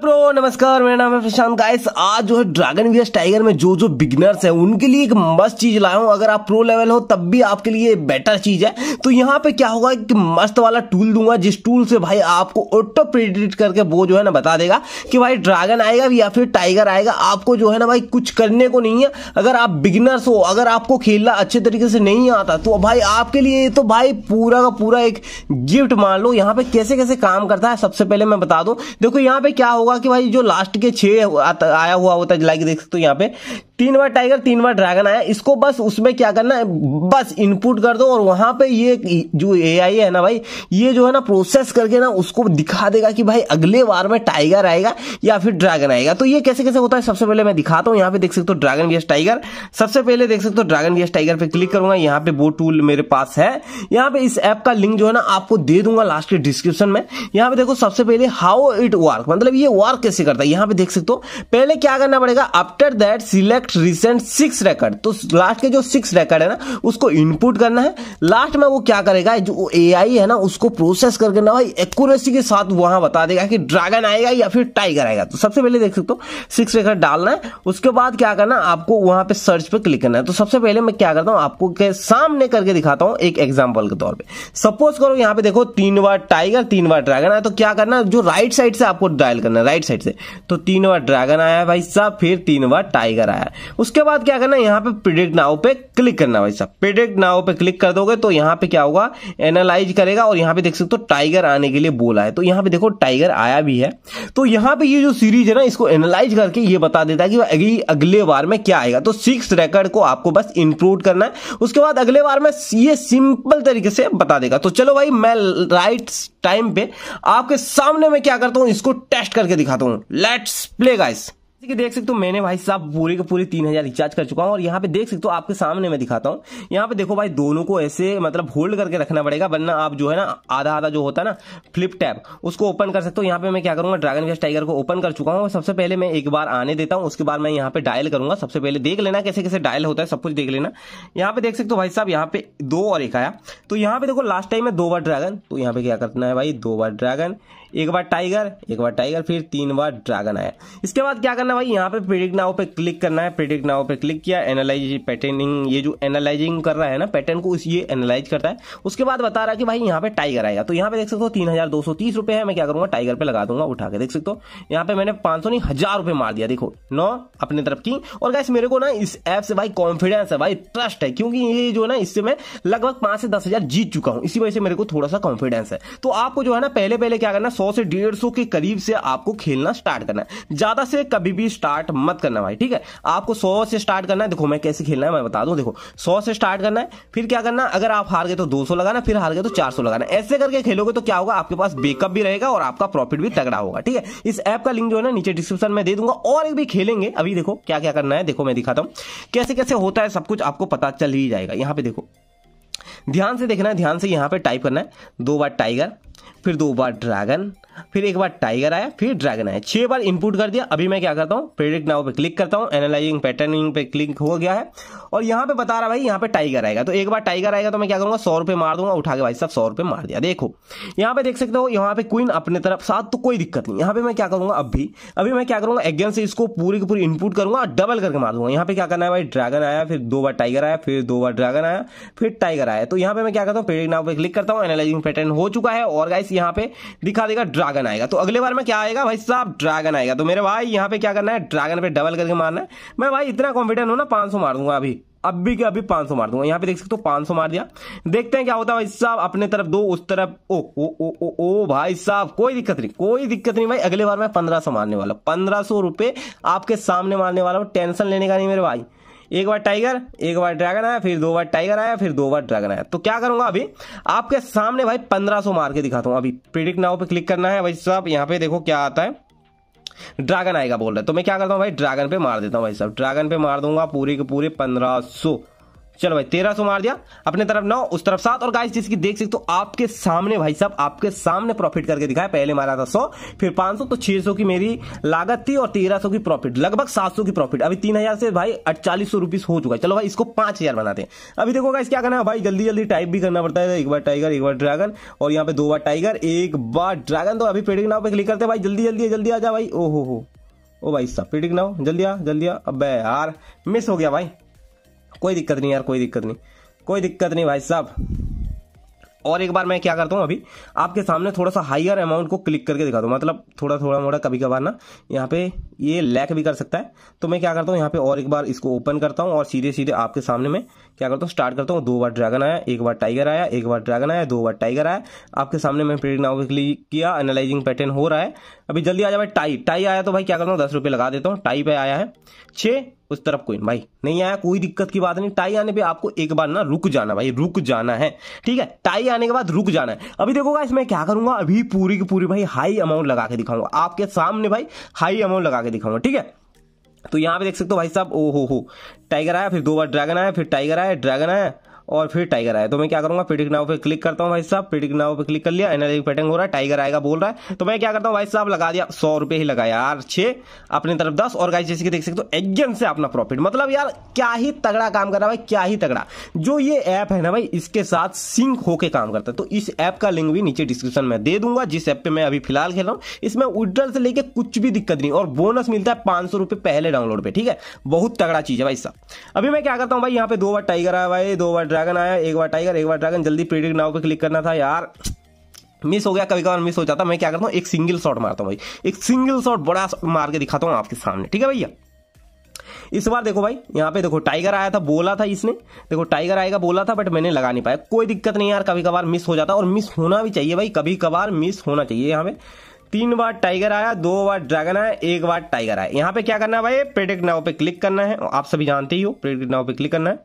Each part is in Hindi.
प्रो नमस्कार मेरा नाम है प्रशांत गाइस आज जो है ड्रैगन वियर्स टाइगर में जो जो बिगनर्स हैं उनके लिए एक मस्त चीज लाया हूं अगर आप प्रो लेवल हो तब भी आपके लिए बेटर चीज है तो यहाँ पे क्या होगा कि मस्त वाला टूल दूंगा जिस टूल से भाई आपको ऑटो प्रेडिक्ट करके वो जो है ना बता देगा कि भाई ड्रैगन आएगा या फिर टाइगर आएगा आपको जो है ना भाई कुछ करने को नहीं है अगर आप बिगनर्स हो अगर आपको खेलना अच्छे तरीके से नहीं आता तो भाई आपके लिए तो भाई पूरा का पूरा एक गिफ्ट मान लो यहाँ पे कैसे कैसे काम करता है सबसे पहले मैं बता दू देखो यहाँ पे क्या होगा कि भाई जो लास्ट के छः आया हुआ होता है लाइक देख सकते हो यहाँ पे तीन बार टाइगर तीन बार ड्रैगन आया इसको बस उसमें क्या करना है बस इनपुट कर दो और वहां पे ये जो एआई है ना भाई ये जो है ना प्रोसेस करके ना उसको दिखा देगा कि भाई अगले बार में टाइगर आएगा या फिर ड्रैगन आएगा तो ये कैसे कैसे होता है सबसे पहले मैं दिखाता हूँ यहाँ पे देख सकते हो ड्रैगन वीएस टाइगर सबसे पहले देख सकते हो ड्रैगन वीएस टाइगर पे क्लिक करूंगा यहाँ पे वो टूल मेरे पास है यहाँ पे इस ऐप का लिंक जो है ना आपको दे दूंगा लास्ट के डिस्क्रिप्शन में यहाँ पे देखो सबसे पहले हाउ इट वर्क मतलब ये वर्क कैसे करता है यहाँ पे देख सकते हो पहले क्या करना पड़ेगा after that select recent six record तो लास्ट के जो सिक्स रेकर्ड है ना उसको इनपुट करना है लास्ट में वो क्या करेगा जो ए है ना उसको प्रोसेस करके ना भाई एक्यूरेसी के साथ वहां बता देगा कि ड्रैगन आएगा या फिर टाइगर आएगा तो सबसे पहले देख सकते हो सिक्स रेकर्ड डालना है उसके बाद क्या करना आपको वहां पे सर्च पे क्लिक करना है तो सबसे पहले मैं क्या करता हूँ आपको के सामने करके दिखाता हूँ एक एग्जाम्पल के तौर पर सपोज करो यहाँ पे देखो तीन बार टाइगर तीन बार ड्रैगन आया तो क्या करना है जो राइट साइड से आपको डायल करना है राइट साइड से तो तीन बार ड्रैगन आया भाई साहब फिर तीन बार टाइगर आया उसके बाद क्या करना है यहाँ पे प्रिडिक्ट नाव पे क्लिक करना भाई साहब प्रिडिक्ट नाव पे क्लिक कर दोगे तो यहाँ पे क्या होगा एनालाइज करेगा और यहाँ पे देख सकते हो टाइगर आने के लिए बोला है तो यहाँ पे देखो टाइगर आया भी है तो यहाँ पे ये जो सीरीज है ना इसको एनालाइज करके ये बता देता है कि अगली अगले बार में क्या आएगा तो सिक्स रेकर्ड को आपको बस इंक्लूड करना है उसके बाद अगले बार में ये सिंपल तरीके से बता देगा तो चलो भाई मैं राइट टाइम पे आपके सामने में क्या करता हूं इसको टेस्ट करके दिखाता हूं लेट्स प्ले गाइस जैसे कि देख सकते हो मैंने भाई साहब पूरे के पूरे तीन हजार रिचार्ज कर चुका हूँ और यहाँ पे देख सकते हो आपके सामने मैं दिखाता हूँ यहाँ पे देखो भाई दोनों को ऐसे मतलब होल्ड करके रखना पड़ेगा वरना आप जो है ना आधा आधा जो होता है ना फ्लिप टैब उसको ओपन कर सकते हो यहाँ पे मैं क्या करूंगा ड्रैगन वेस्ट टाइगर को ओपन कर चुका हूँ सबसे पहले मैं एक बार आने देता हूँ उसके बाद मैं यहाँ पे डायल करूंगा सबसे पहले देख लेना कैसे कैसे डायल होता है सब कुछ देख लेना यहाँ पे देख सकते हो भाई साहब यहाँ पे दो और एक आया तो यहाँ पे देखो लास्ट टाइम में दो बार ड्रैगन तो यहाँ पे क्या करना है भाई दो बार ड्रैगन एक बार टाइगर एक बार टाइगर फिर तीन बार ड्रैगन आया इसके बाद क्या करना करना भाई यहाँ पे प्रिडिक्ट नाउ पे क्लिक करना है प्रिडिक्ट नाउ पे क्लिक किया एनालाइज पैटर्निंग ये जो एनालाइजिंग कर रहा है ना पैटर्न को उस ये एनालाइज करता है उसके बाद बता रहा है कि भाई यहाँ पे टाइगर आएगा तो यहाँ पे देख सकते हो तीन हजार दो सौ तीस रुपये है मैं क्या करूँगा टाइगर पे लगा दूंगा उठा के देख सकते हो यहाँ पे मैंने पाँच सौ नहीं हजार रुपये मार दिया देखो नौ अपनी तरफ की और गैस मेरे को ना इस ऐप से भाई कॉन्फिडेंस है भाई ट्रस्ट है क्योंकि ये जो ना इससे मैं लगभग पाँच से दस हजार जीत चुका हूँ इसी वजह से मेरे को थोड़ा सा कॉन्फिडेंस है तो आपको जो है ना पहले पहले क्या करना सौ से डेढ़ के करीब से आपको खेलना स्टार्ट करना है ज्यादा से कभी भी स्टार्ट मत करना भाई ठीक है आपको सौ से स्टार्ट करना है देखो मैं कैसे खेलना है मैं बता दूं देखो सौ से स्टार्ट करना है फिर क्या करना अगर आप हार गए तो दो सौ लगाना फिर हार गए तो चार सौ लगाना ऐसे करके खेलोगे तो क्या होगा आपके पास बेकअप भी रहेगा और आपका प्रॉफिट भी तगड़ा होगा ठीक है इस ऐप का लिंक जो है ना नीचे डिस्क्रिप्शन में दे दूंगा और एक भी खेलेंगे अभी देखो क्या क्या करना है देखो मैं दिखाता हूँ कैसे कैसे होता है सब कुछ आपको पता चल ही जाएगा यहाँ पे देखो ध्यान से देखना है ध्यान से यहाँ पे टाइप करना है दो बार टाइगर फिर दो बार ड्रैगन फिर एक बार टाइगर आया फिर ड्रैगन आया छह बार इनपुट कर दिया अभी मैं क्या करता हूँ प्रेडिक्ट नाउ पे क्लिक करता हूँ एनालाइजिंग पैटर्निंग पे क्लिक हो गया है और यहाँ पे बता रहा भाई यहाँ पे टाइगर आएगा तो एक बार टाइगर आएगा तो मैं क्या करूंगा सौ रुपये मार दूंगा उठा के भाई साहब सौ रुपये मार दिया देखो यहाँ पे देख सकते हो यहाँ पे क्वीन अपने तरफ साथ तो कोई दिक्कत नहीं यहाँ पे मैं क्या करूंगा अभी अभी मैं क्या करूंगा अगेन से इसको पूरी की पूरी इनपुट करूंगा और डबल करके मार दूंगा यहाँ पे क्या करना है भाई ड्रैगन आया फिर दो बार टाइगर आया फिर दो बार ड्रैगन आया फिर टाइगर आया तो यहाँ पे मैं क्या करता हूँ प्रेडिक नाव पे क्लिक करता हूँ एनालाइजिंग पैटर्न हो चुका है और गाइस यहाँ पे दिखा देगा ड्रैगन आएगा तो अगले बार में क्या आएगा भाई साहब ड्रैगन आएगा तो मेरे भाई यहाँ पे क्या करना है ड्रैगन पे डबल करके मारना है मैं भाई इतना कॉन्फिडेंट हूँ ना पांच मार दूंगा अभी अभी के अभी 500 मार दूंगा यहाँ पे देख सकते हो 500 मार दिया देखते हैं क्या होता है भाई साहब अपने तरफ दो उस तरफ ओ ओ ओ ओ ओ भाई साहब कोई दिक्कत नहीं कोई दिक्कत नहीं भाई अगले बार मैं 1500 मारने वाला 1500 रुपए आपके सामने मारने वाला हूँ टेंशन लेने का नहीं मेरे भाई एक बार टाइगर एक बार ड्रैगन आया फिर दो बार टाइगर आया फिर दो बार ड्रैगन आया तो क्या करूंगा अभी आपके सामने भाई पंद्रह सौ मार के दिखाता हूं अभी प्रिडिक्ट नाउ पे क्लिक करना है भाई साहब यहां पे देखो क्या आता है ड्रैगन आएगा बोल रहे तो मैं क्या करता हूँ भाई ड्रैगन पे मार देता हूँ भाई साहब ड्रैगन पे मार दूंगा पूरे के पूरे पंद्रह चलो भाई तेरह सौ मार दिया अपने तरफ नौ उस तरफ सात और गाइस जिसकी देख सकते हो आपके सामने भाई साहब आपके सामने प्रॉफिट करके दिखाया पहले मारा था सौ फिर पांच सौ तो छह सौ की मेरी लागत थी और तेरह सौ की प्रॉफिट लगभग सात सौ की प्रॉफिट अभी तीन हजार से भाई अड़चालीस सौ हो चुका है चलो भाई इसको पांच हजार बनाते हैं अभी देखो गाइस क्या करना है भाई जल्दी जल्दी टाइप भी करना पड़ता है एक बार टाइगर एक बार ड्रैगन और यहाँ पे दो बार टाइगर एक बार ड्रैगन तो अभी पेडिंग नाव पे क्लिक करते भाई जल्दी जल्दी जल्दी आ जा भाई ओहो हो ओ भाई साहब पेडिंग नाव जल्दी आ जल्दी आ अब यार मिस हो गया भाई कोई दिक्कत नहीं यार कोई दिक्कत नहीं कोई दिक्कत नहीं भाई साहब और एक बार मैं क्या करता हूँ अभी आपके सामने थोड़ा सा हाइयर अमाउंट को क्लिक करके दिखा दूँ मतलब थोड़ा थोड़ा मोड़ा कभी कभार ना यहाँ पे ये लैक भी कर सकता है तो मैं क्या करता हूँ यहाँ पे और एक बार इसको ओपन करता हूँ और सीधे सीधे आपके सामने मैं क्या करता हूँ स्टार्ट करता हूँ दो बार ड्रैगन आया एक बार टाइगर आया एक बार ड्रैगन आया दो बार टाइगर आया आपके सामने मैं प्रेडिक्ट नाउ क्लिक किया एनालाइजिंग पैटर्न हो रहा है अभी जल्दी आ जाए टाई टाई आया तो भाई क्या करता हूँ दस रुपये लगा देता हूँ टाई पे आया है छः उस तरफ कोई भाई नहीं आया कोई दिक्कत की बात नहीं टाई आने पे आपको एक बार ना रुक जाना भाई रुक जाना है ठीक है टाई आने के बाद रुक जाना है अभी देखोगा इसमें क्या करूंगा अभी पूरी की पूरी भाई हाई अमाउंट लगा के दिखाऊंगा आपके सामने भाई हाई अमाउंट लगा के दिखाऊंगा ठीक है तो यहाँ पे देख सकते हो भाई साहब ओ हो हो टाइगर आया फिर दो बार ड्रैगन आया फिर टाइगर आया ड्रैगन आया और फिर टाइगर आया तो मैं क्या करूंगा प्रिडिक नाव पे क्लिक करता हूँ भाई साहब प्रिडिक नाव पे क्लिक कर लिया एनालिटिक पैटर्न हो रहा है टाइगर आएगा बोल रहा है तो मैं क्या करता हूँ भाई साहब लगा दिया सौ रुपये ही लगाया यार छः अपनी तरफ दस और गाइस जैसे कि देख सकते हो एकदम से अपना प्रॉफिट मतलब यार क्या ही तगड़ा काम कर रहा है भाई क्या ही तगड़ा जो ये ऐप है ना भाई इसके साथ सिंक होके काम करता है तो इस ऐप का लिंक भी नीचे डिस्क्रिप्शन में दे दूंगा जिस ऐप पे मैं अभी फिलहाल खेल रहा हूँ इसमें उड्डल से लेकर कुछ भी दिक्कत नहीं और बोनस मिलता है पाँच सौ पहले डाउनलोड पे ठीक है बहुत तगड़ा चीज़ है भाई साहब अभी मैं क्या करता हूँ भाई यहाँ पे दो बार टाइगर आया भाई दो बार ड्रैगन आया एक बार टाइगर एक बार ड्रैगन जल्दी प्रेडिक्ट नाव पे क्लिक करना था यार मिस हो गया कभी कभार मिस हो जाता मैं क्या करता हूँ एक सिंगल शॉट मारता हूँ भाई एक सिंगल शॉट बड़ा मार के दिखाता हूँ आपके सामने ठीक है भैया इस बार देखो भाई यहाँ पे देखो टाइगर आया था बोला था इसने देखो टाइगर आएगा बोला था बट मैंने लगा नहीं पाया कोई दिक्कत नहीं यार कभी कभार मिस हो जाता और मिस होना भी चाहिए भाई कभी कभार मिस होना चाहिए यहाँ पे तीन बार टाइगर आया दो बार ड्रैगन आया एक बार टाइगर आया यहाँ पे क्या करना है भाई प्रेडिक्ट नाव पे क्लिक करना है आप सभी जानते ही हो प्रेडिक्ट नाव पे क्लिक करना है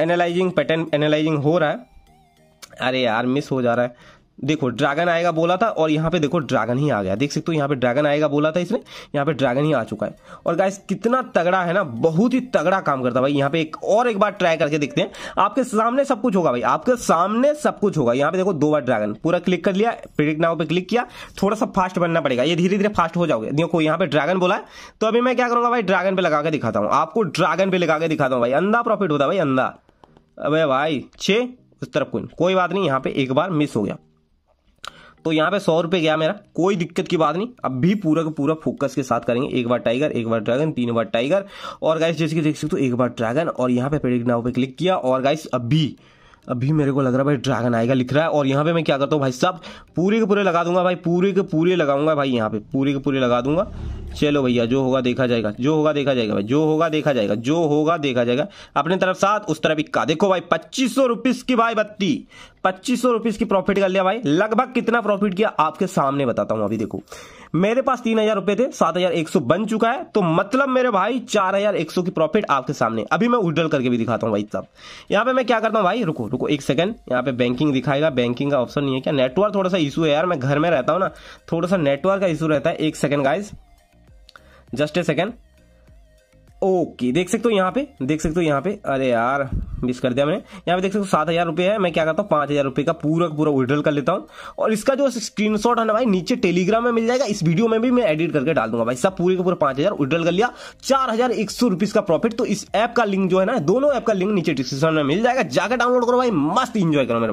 एनालाइजिंग पैटर्न एनालाइजिंग हो रहा है अरे यार मिस हो जा रहा है देखो ड्रैगन आएगा बोला था और यहाँ पे देखो ड्रैगन ही आ गया देख सकते हो यहाँ पे ड्रैगन आएगा बोला था इसने यहाँ पे ड्रैगन ही आ चुका है और गाइस कितना तगड़ा है ना बहुत ही तगड़ा काम करता भाई यहाँ पे एक और एक बार ट्राई करके देखते हैं आपके सामने सब कुछ होगा भाई आपके सामने सब कुछ होगा यहाँ पे देखो दो बार ड्रैगन पूरा क्लिक कर लिया प्रिडिक्ट नाउ पे क्लिक किया थोड़ा सा फास्ट बनना पड़ेगा ये धीरे धीरे फास्ट हो जाओगे देखो यहाँ पे ड्रैगन बोला है तो अभी मैं क्या करूँगा भाई ड्रैगन पे लगा के दिखाता हूँ आपको ड्रैगन पे लगा के दिखाता हूँ भाई अंधा प्रॉफिट होता भाई अंधा अबे भाई छः उस तरफ कोई कोई बात नहीं यहाँ पे एक बार मिस हो गया तो यहाँ पे सौ रुपये गया मेरा कोई दिक्कत की बात नहीं अब भी पूरा का पूरा फोकस के साथ करेंगे एक बार टाइगर एक बार ड्रैगन तीन बार टाइगर और गाइस जैसे कि देख सकते हो तो एक बार ड्रैगन और यहाँ पे पेडिक नाव पे क्लिक किया और गाइस अभी अभी मेरे को लग रहा है भाई ड्रैगन आएगा लिख रहा है और यहाँ पे मैं क्या करता हूँ भाई साहब पूरे के पूरे लगा दूंगा भाई पूरे के पूरे लगाऊंगा भाई यहाँ पे पूरे के पूरे लगा दूंगा चलो भैया जो होगा देखा जाएगा जो होगा देखा जाएगा भाई जो होगा देखा जाएगा जो होगा देखा जाएगा अपने तरफ सात उस तरफ इक्का देखो भाई पच्चीस सौ रुपीस की भाई बत्ती पच्चीस सौ की प्रॉफिट कर लिया भाई लगभग कितना प्रॉफिट किया आपके सामने बताता हूं अभी देखो मेरे पास तीन हजार रुपए थे सात हजार एक सौ बन चुका है तो मतलब मेरे भाई चार हजार एक सौ की प्रॉफिट आपके सामने अभी मैं उड्डल करके भी दिखाता हूँ भाई सब यहाँ पे मैं क्या करता हूँ भाई रुको रुको एक सेकंड यहाँ पे बैंकिंग दिखाएगा बैंकिंग का ऑप्शन नहीं है क्या नेटवर्क थोड़ा सा इशू है यार मैं घर में रहता हूँ ना थोड़ा सा नेटवर्क का इशू रहता है एक second guys just a second okay देख सकते हो यहाँ पे देख सकते हो यहाँ पे अरे यार मिस कर दिया मैंने यहाँ पे देख सकते हो सात हज़ार रुपये है मैं क्या करता हूँ पाँच हज़ार रुपये का पूरा पूरा विड्रॉल कर लेता हूँ और इसका जो स्क्रीनशॉट है ना भाई नीचे टेलीग्राम में मिल जाएगा इस वीडियो में भी मैं एडिट करके डाल दूंगा भाई सब पूरे का पूरा पाँच हज़ार विड्रॉल कर लिया चार हज़ार एक सौ रुपीज़ का प्रॉफिट तो इस ऐप का लिंक जो है ना दोनों ऐप का लिंक नीचे डिस्क्रिप्शन में मिल जाएगा जाकर डाउनलोड करो भाई मस्त इंजॉय करो मेरे भाई